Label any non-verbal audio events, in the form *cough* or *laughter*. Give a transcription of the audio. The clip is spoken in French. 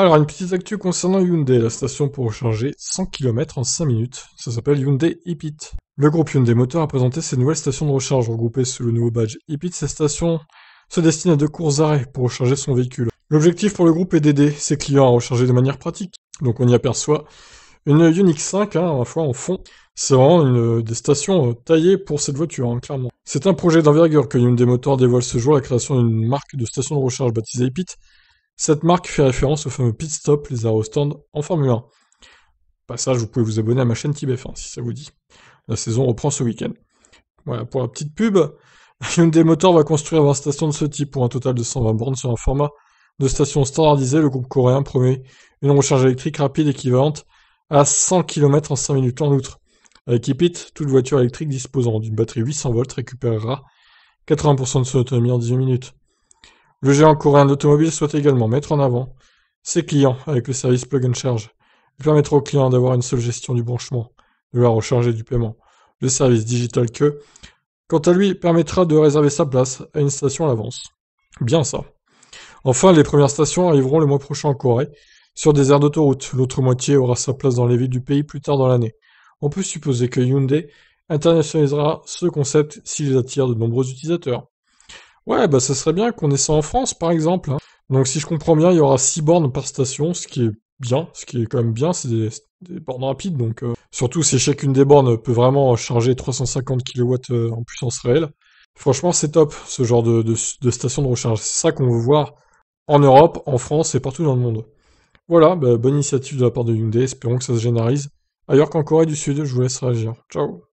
Alors, une petite actu concernant Hyundai, la station pour recharger 100 km en 5 minutes. Ça s'appelle Hyundai EPIT. Le groupe Hyundai Motor a présenté ses nouvelles stations de recharge regroupées sous le nouveau badge EPIT. Ces stations se destinent à de courts arrêts pour recharger son véhicule. L'objectif pour le groupe est d'aider ses clients à recharger de manière pratique. Donc, on y aperçoit une Unix 5, hein, à la fois en fond. C'est vraiment une, des stations euh, taillées pour cette voiture, hein, clairement. C'est un projet d'envergure que Hyundai Motor dévoile ce jour, la création d'une marque de station de recharge baptisée EPIT. Cette marque fait référence au fameux pit stop les aérostands en Formule 1. Passage, vous pouvez vous abonner à ma chaîne TBF1 si ça vous dit. La saison reprend ce week-end. Voilà, pour la petite pub, *laughs* des moteurs va construire 20 stations de ce type pour un total de 120 bornes sur un format de station standardisée. Le groupe coréen promet une recharge électrique rapide équivalente à 100 km en 5 minutes en outre. Avec Epit, toute voiture électrique disposant d'une batterie 800 volts récupérera 80% de son autonomie en 18 minutes. Le géant coréen d'automobile souhaite également mettre en avant ses clients avec le service Plug and Charge. Il permettra aux clients d'avoir une seule gestion du branchement, de la recharge et du paiement. Le service Digital Que, quant à lui, permettra de réserver sa place à une station à l'avance. Bien ça. Enfin, les premières stations arriveront le mois prochain en Corée, sur des aires d'autoroute. L'autre moitié aura sa place dans les villes du pays plus tard dans l'année. On peut supposer que Hyundai internationalisera ce concept s'il attire de nombreux utilisateurs. Ouais, bah ça serait bien qu'on ait ça en France, par exemple. Hein. Donc si je comprends bien, il y aura 6 bornes par station, ce qui est bien, ce qui est quand même bien, c'est des, bornes rapides, donc euh, surtout si chacune des bornes peut vraiment charger 350 kW euh, en puissance réelle. Franchement, c'est top, ce genre de, station de recharge. C'est ça qu'on veut voir en Europe, en France et partout dans le monde. Voilà, bah, bonne initiative de la part de Hyundai, espérons que ça se généralise. Ailleurs qu'en Corée du Sud, je vous laisse réagir. Ciao